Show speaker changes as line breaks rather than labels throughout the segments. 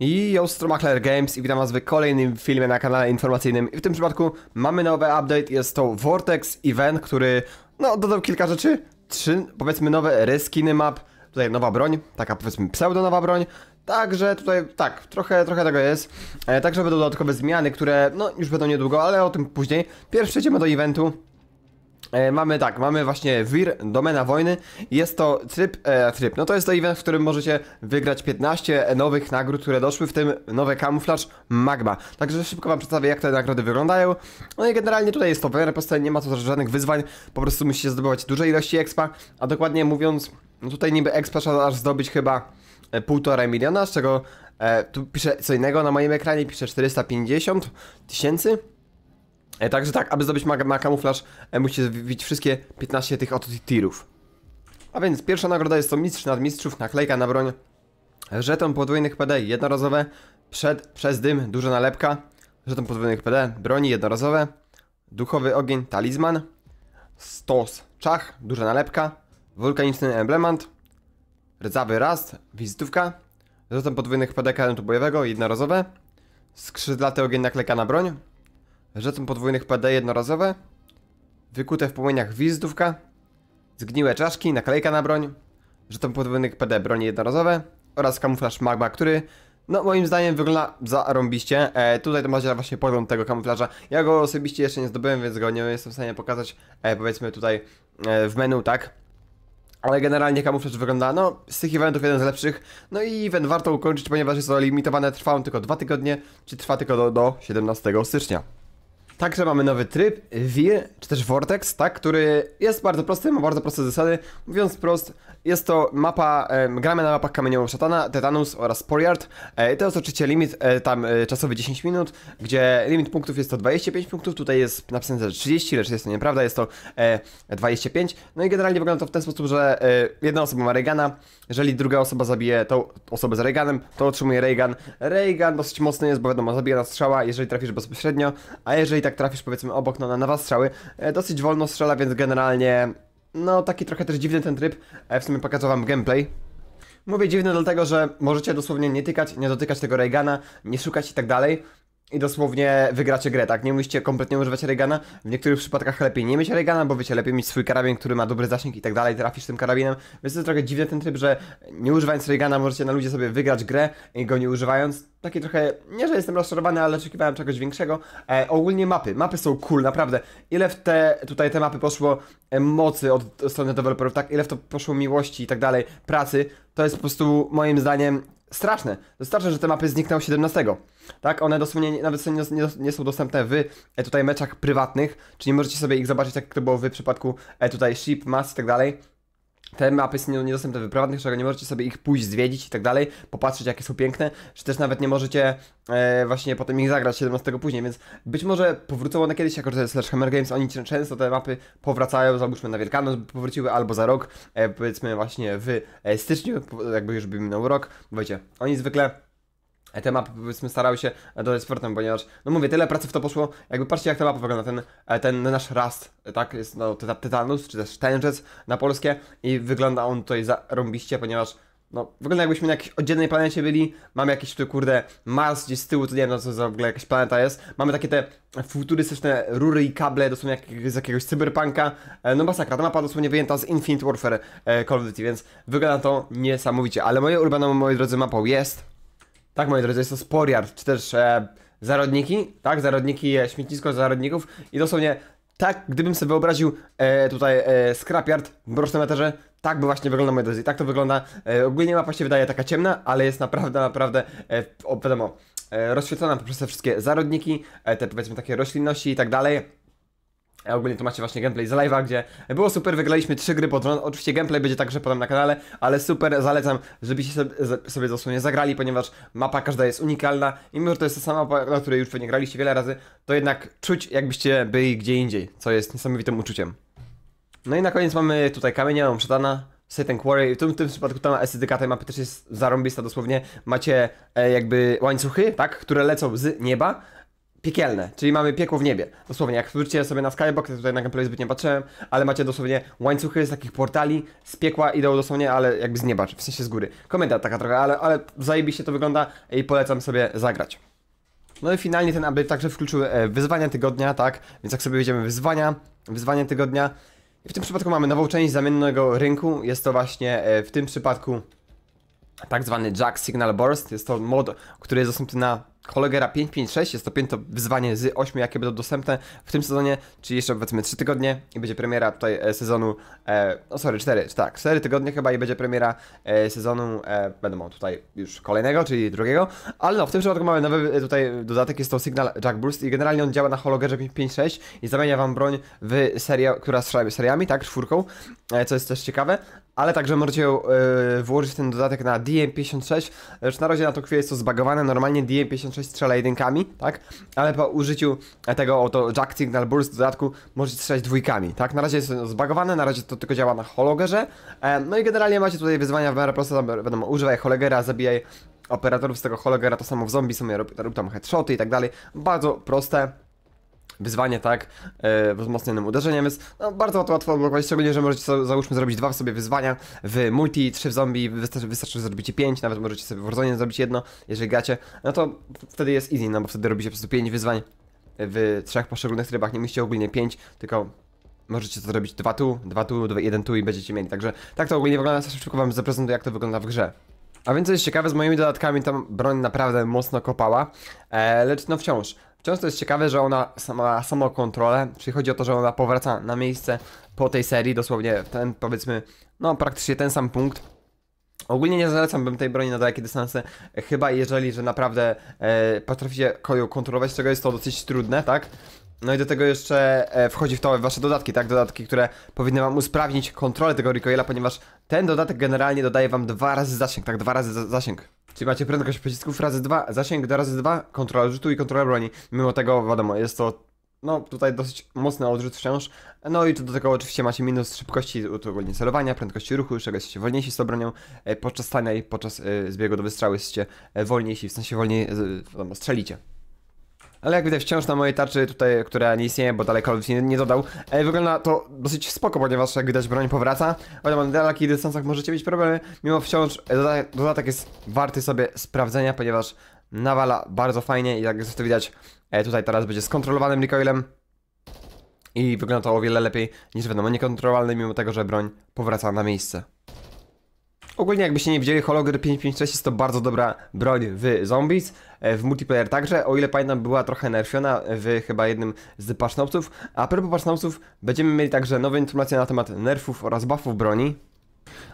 I yo, Stromachler Games i witam was w kolejnym filmie na kanale informacyjnym i w tym przypadku mamy nowy update, jest to Vortex Event, który no dodał kilka rzeczy, trzy powiedzmy nowe reskiny map, tutaj nowa broń, taka powiedzmy pseudo nowa broń, Także tutaj, tak, trochę, trochę tego jest. E, także będą dodatkowe zmiany, które, no, już będą niedługo, ale o tym później. Pierwszy idziemy do eventu. E, mamy tak, mamy właśnie wir, domena wojny. Jest to tryb, e, tryb, no to jest to event, w którym możecie wygrać 15 nowych nagród, które doszły, w tym nowy kamuflaż Magma. Także szybko wam przedstawię, jak te nagrody wyglądają. No i generalnie tutaj jest to w proste, nie ma tu żadnych wyzwań, po prostu musicie zdobywać duże ilości expa, a dokładnie mówiąc, no tutaj niby expa trzeba aż zdobyć chyba e, półtora miliona, z czego e, tu piszę co innego, na moim ekranie piszę 450 tysięcy. E, także tak, aby zdobyć ma, ma kamuflaż, e, musicie zbić wszystkie 15 tych oto tirów. A więc pierwsza nagroda jest to mistrz mistrzów, naklejka na broń, żeton podwójnych PD jednorazowe, przed, przez dym duża nalepka, żeton podwójnych PD, broni jednorazowe, duchowy ogień, talizman, stos, czach, duża nalepka, wulkaniczny emblemat, rdzawy rast, wizytówka, żeton podwójnych PD kalentu bojowego jednorazowe, skrzydlaty ogień naklejka na broń, Żeton podwójnych PD jednorazowe. Wykute w płomieniach wizdówka. Zgniłe czaszki, naklejka na broń. Żeton podwójnych PD broni jednorazowe. Oraz kamuflaż magma, który no, moim zdaniem wygląda zarąbiście. E, tutaj to macie właśnie pogląd tego kamuflaża. Ja go osobiście jeszcze nie zdobyłem, więc go nie jestem w stanie pokazać, e, powiedzmy tutaj e, w menu, tak? Ale generalnie kamuflaż wygląda, no, z tych eventów jeden z lepszych. No i event warto ukończyć, ponieważ jest to limitowane, trwa on tylko dwa tygodnie, czy trwa tylko do, do 17 stycznia. Także mamy nowy tryb, wir, czy też vortex, tak, który jest bardzo prosty, ma bardzo proste zasady. Mówiąc prost, jest to mapa, e, gramy na mapach kamieniołów szatana, tetanus oraz poliard. E, to jest oczywiście limit e, tam e, czasowy 10 minut, gdzie limit punktów jest to 25 punktów, tutaj jest napisane, że 30, lecz jest to nieprawda, jest to 25. E, no i generalnie wygląda to w ten sposób, że e, jedna osoba ma Reagana, jeżeli druga osoba zabije tą osobę z Reaganem, to otrzymuje Reagan. Reagan dosyć mocny jest, bo wiadomo, zabija na strzała, jeżeli trafisz bezpośrednio, a jeżeli tak trafisz powiedzmy obok, no na, na was strzały. E, dosyć wolno strzela, więc generalnie... No, taki trochę też dziwny ten tryb. E, w sumie pokazał wam gameplay. Mówię dziwny dlatego, że możecie dosłownie nie tykać, nie dotykać tego Reagana, nie szukać i tak dalej i dosłownie wygracie grę, tak? Nie musicie kompletnie używać Regana, w niektórych przypadkach lepiej nie mieć Regana, bo wiecie, lepiej mieć swój karabin, który ma dobry zasięg i tak dalej, trafisz tym karabinem, więc to jest trochę dziwny ten tryb, że nie używając Regana możecie na ludzie sobie wygrać grę i go nie używając, takie trochę, nie że jestem rozczarowany, ale oczekiwałem czegoś większego. E, ogólnie mapy, mapy są cool, naprawdę. Ile w te, tutaj te mapy poszło e, mocy od, strony deweloperów, tak? Ile w to poszło miłości i tak dalej, pracy, to jest po prostu moim zdaniem straszne. To straszne, że te mapy zniknęły 17. Tak, one dosłownie nawet nie, nie, nie, są dostępne w e, tutaj meczach prywatnych, czyli możecie sobie ich zobaczyć, jak to było w przypadku e, tutaj ship, mas i tak dalej. Te mapy są niedostępne w prywatnych, czego nie możecie sobie ich pójść, zwiedzić i tak dalej, popatrzeć jakie są piękne, czy też nawet nie możecie e, właśnie potem ich zagrać 17 później, więc być może powrócą one kiedyś, jako że to jest Hammer Games, oni często te mapy powracają, załóżmy na Wielkanoc powróciły, albo za rok, e, powiedzmy właśnie w e, styczniu, jakby już by minął rok, bo wiecie, oni zwykle E, te mapy powiedzmy starały się dodać z ponieważ, no mówię, tyle pracy w to poszło, jakby patrzcie jak ta mapa wygląda, ten, e, ten nasz rast, e, tak, jest no, tytanus, czy też tężec na polskie i wygląda on tutaj zarąbiście, ponieważ no, wygląda jakbyśmy na jakiejś oddzielnej planecie byli. Mamy jakiś tu, kurde, Mars gdzieś z tyłu, to nie wiem, co za w ogóle jakaś planeta jest. Mamy takie te futurystyczne rury i kable, dosłownie jak, z jakiegoś cyberpunka. no masakra, ta mapa dosłownie wyjęta z Infinite Warfare Call of Duty, więc wygląda to niesamowicie. Ale moje ulubioną, moi drodzy, mapą jest... Tak, moi drodzy, jest to sporiard, czy też e, zarodniki, tak, zarodniki, e, śmietnisko zarodników i dosłownie tak, gdybym sobie wyobraził e, tutaj e, scrapyard w mrocznym eterze, tak by właśnie wyglądał moi drodzy, tak to wygląda. E, ogólnie mapa się wydaje taka ciemna, ale jest naprawdę, naprawdę, e, o, wiadomo, e, rozświetlona poprzez te wszystkie zarodniki, e, te powiedzmy takie roślinności i tak dalej. E, ogólnie to macie właśnie gameplay z live'a, gdzie było super, wygraliśmy trzy gry pod rząd. Oczywiście gameplay będzie także potem na kanale, ale super, zalecam, żebyście sobie, dosłownie zagrali, ponieważ mapa każda jest unikalna i mimo, że to jest ta sama mapa, na której już pewnie graliście wiele razy, to jednak czuć jakbyście byli gdzie indziej, co jest niesamowitym uczuciem. No i na koniec mamy tutaj kamienia, przetana. Set and Quarry. W tym, w tym przypadku ta estetyka tej mapy też jest zarąbista dosłownie. Macie e, jakby łańcuchy, tak, które lecą z nieba piekielne, czyli mamy piekło w niebie. Dosłownie, jak wrócicie sobie na Skybox, tutaj na gameplay zbyt nie patrzyłem, ale macie dosłownie łańcuchy z takich portali, z piekła idą dosłownie, ale jakby z nieba, w sensie z góry. Komenda taka trochę, ale, ale zajebiście to wygląda i polecam sobie zagrać. No i finalnie ten update także wkluczył e, wyzwania tygodnia, tak? Więc jak sobie wejdziemy wyzwania, wyzwanie tygodnia. I w tym przypadku mamy nową część zamiennego rynku, jest to właśnie e, w tym przypadku tak zwany Jack Signal Burst, jest to mod, który jest dostępny na Holegera 556, jest to pięto wyzwanie z 8, jakie będą dostępne w tym sezonie, czyli jeszcze powiedzmy 3 tygodnie i będzie premiera tutaj e, sezonu, e, no sorry, 4, tak, 4 tygodnie chyba i będzie premiera e, sezonu, e, będą tutaj już kolejnego, czyli drugiego, ale no, w tym przypadku mamy nowy e, tutaj dodatek, jest to Signal Jack Boost i generalnie on działa na Hologerze 556 i zamienia wam broń w serię, która strzela seriami, tak, czwórką, e, co jest też ciekawe, ale także możecie yy, włożyć ten dodatek na DM56. Już na razie na to chwilę jest to zbagowane. Normalnie DM56 strzela jedynkami, tak? Ale po użyciu tego oto Jack Signal Burst dodatku możecie strzelać dwójkami, tak? Na razie jest to zbagowane, na razie to tylko działa na hologerze. E, no i generalnie macie tutaj wyzwania w miarę proste, tam wiadomo, używaj hologera, zabijaj operatorów z tego hologera, to samo w zombie, sobie rób, rób tam headshoty i tak dalej. Bardzo proste wyzwanie, tak, e, wzmocnionym uderzeniem jest no, bardzo łatwo odblokować, szczególnie, że możecie załóżmy zrobić dwa sobie wyzwania w multi, trzy w zombie, wystarczy, wystarczy że zrobicie pięć, nawet możecie sobie w Warzone zrobić jedno, jeżeli gacie, no to wtedy jest easy, no bo wtedy robicie po prostu pięć wyzwań e, w trzech poszczególnych trybach, nie musicie ogólnie pięć, tylko możecie to zrobić dwa tu, dwa tu, dwa, jeden tu i będziecie mieli, także tak to ogólnie wygląda, szybko wam zaprezentuję jak to wygląda w grze. A więc co jest ciekawe, z moimi dodatkami tam broń naprawdę mocno kopała, e, lecz no wciąż, Często jest ciekawe, że ona ma kontrolę, czyli chodzi o to, że ona powraca na miejsce po tej serii, dosłownie ten powiedzmy, no praktycznie ten sam punkt, Ogólnie nie zalecam, bym tej broni na dalekie dystanse, chyba jeżeli, że naprawdę e, potraficie koju kontrolować, czego jest to dosyć trudne, tak? No i do tego jeszcze e, wchodzi w to wasze dodatki, tak? Dodatki, które powinny wam usprawnić kontrolę tego recoila, ponieważ ten dodatek generalnie dodaje wam dwa razy zasięg, tak? Dwa razy zasięg. Czyli macie prędkość pocisków razy 2, zasięg do razy 2, kontrola rzutu i kontrola broni. Mimo tego, wiadomo, jest to no tutaj dosyć mocny odrzut wciąż. No i do tego oczywiście macie minus szybkości ogólnie celowania, prędkości ruchu, czego jesteście wolniejsi z bronią, e, Podczas stania i podczas e, zbiegu do wystrzału jesteście e, wolniejsi, w sensie wolniej wiadomo, strzelicie ale jak widać wciąż na mojej tarczy tutaj, która nie istnieje, bo dalej Call nie, nie dodał, e, wygląda to dosyć spoko, ponieważ jak widać broń powraca, ale na takich dystansach możecie mieć problemy, mimo wciąż e, dodatek, dodatek jest warty sobie sprawdzenia, ponieważ nawala bardzo fajnie i jak jest widać, e, tutaj teraz będzie skontrolowanym recoilem, i wygląda to o wiele lepiej niż wiadomo niekontrolowalny, mimo tego, że broń powraca na miejsce. Ogólnie jakbyście nie widzieli, hologer 556 jest to bardzo dobra broń w Zombies, e, w multiplayer także, o ile pamiętam była trochę nerfiona w chyba jednym z pasznowców. A propos pasznowców, będziemy mieli także nowe informacje na temat nerfów oraz buffów broni,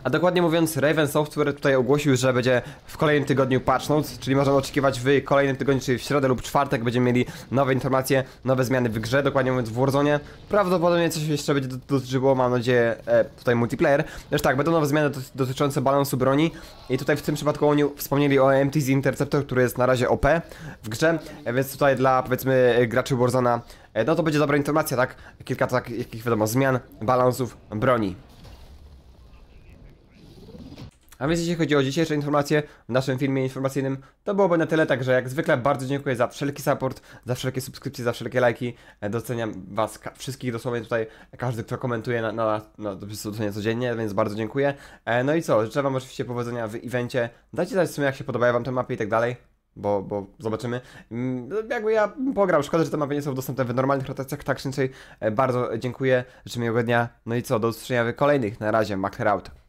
a dokładnie mówiąc, Raven Software tutaj ogłosił, że będzie w kolejnym tygodniu patch notes, czyli możemy oczekiwać w kolejnym tygodniu, czyli w środę lub czwartek będziemy mieli nowe informacje, nowe zmiany w grze, dokładnie mówiąc w Warzone. Prawdopodobnie coś jeszcze będzie dotyczyło, mam nadzieję, e, tutaj multiplayer. Też tak, będą nowe zmiany dotyczące balansu broni i tutaj w tym przypadku oni wspomnieli o MTZ Interceptor, który jest na razie OP w grze, e, więc tutaj dla powiedzmy graczy Warzona, e, no to będzie dobra informacja, tak? Kilka tak, jakich wiadomo, zmian, balansów broni. A więc jeśli chodzi o dzisiejsze informacje w naszym filmie informacyjnym, to byłoby na tyle, także jak zwykle bardzo dziękuję za wszelki support, za wszelkie subskrypcje, za wszelkie lajki. E, doceniam Was wszystkich dosłownie tutaj, każdy kto komentuje na, na, na, na codziennie, więc bardzo dziękuję. E, no i co, życzę Wam oczywiście powodzenia w evencie. Dajcie znać w sumie jak się podobają Wam te mapy i tak dalej bo, bo zobaczymy. Mm, no, jakby ja pograł, szkoda, że te mapy nie są dostępne w normalnych rotacjach, tak czy inaczej e, bardzo dziękuję, życzę miłego dnia, no i co, do usłyszenia w kolejnych, na razie, Maker out.